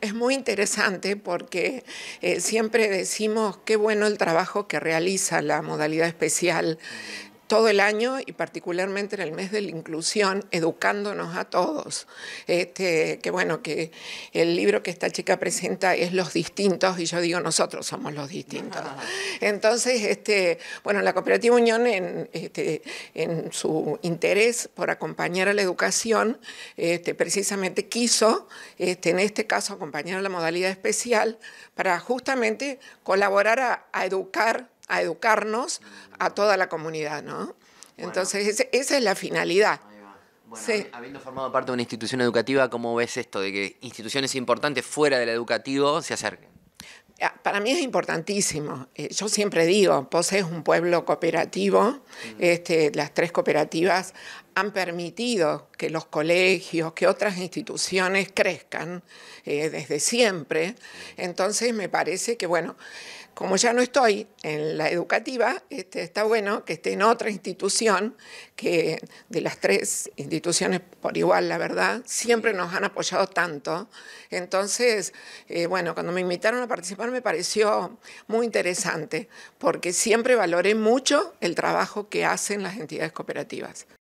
Es muy interesante porque eh, siempre decimos qué bueno el trabajo que realiza la modalidad especial todo el año y particularmente en el mes de la inclusión, educándonos a todos. Este, que bueno, que el libro que esta chica presenta es Los Distintos y yo digo nosotros somos los distintos. Ah. Entonces, este, bueno, la Cooperativa Unión en, este, en su interés por acompañar a la educación, este, precisamente quiso, este, en este caso, acompañar a la modalidad especial para justamente colaborar a educar a educarnos a toda la comunidad, ¿no? Entonces, esa es la finalidad. habiendo formado parte de una institución educativa, ¿cómo ves esto de que instituciones importantes fuera del educativo se acerquen? Ah, para mí es importantísimo. Eh, yo siempre digo, Pose es un pueblo cooperativo. Mm. Este, las tres cooperativas han permitido que los colegios, que otras instituciones crezcan eh, desde siempre. Entonces me parece que, bueno, como ya no estoy en la educativa, este, está bueno que esté en otra institución, que de las tres instituciones por igual, la verdad, siempre nos han apoyado tanto. Entonces, eh, bueno, cuando me invitaron a participar me pareció muy interesante, porque siempre valoré mucho el trabajo que hacen las entidades cooperativas.